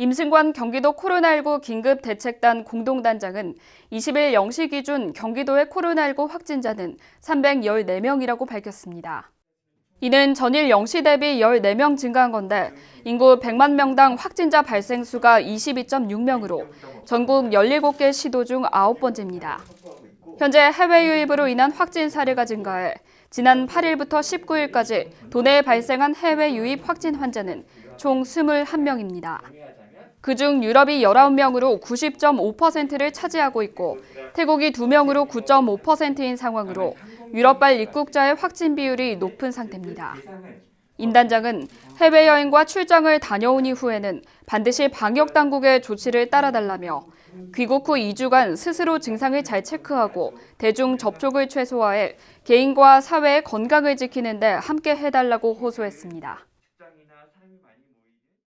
임승관 경기도 코로나19 긴급대책단 공동단장은 20일 0시 기준 경기도의 코로나19 확진자는 314명이라고 밝혔습니다. 이는 전일 0시 대비 14명 증가한 건데 인구 100만 명당 확진자 발생 수가 22.6명으로 전국 17개 시도 중 9번째입니다. 현재 해외 유입으로 인한 확진 사례가 증가해 지난 8일부터 19일까지 도내에 발생한 해외 유입 확진 환자는 총 21명입니다. 그중 유럽이 19명으로 90.5%를 차지하고 있고 태국이 2명으로 9.5%인 상황으로 유럽발 입국자의 확진 비율이 높은 상태입니다. 임 단장은 해외여행과 출장을 다녀온 이후에는 반드시 방역당국의 조치를 따라달라며 귀국 후 2주간 스스로 증상을 잘 체크하고 대중 접촉을 최소화해 개인과 사회의 건강을 지키는 데 함께 해달라고 호소했습니다.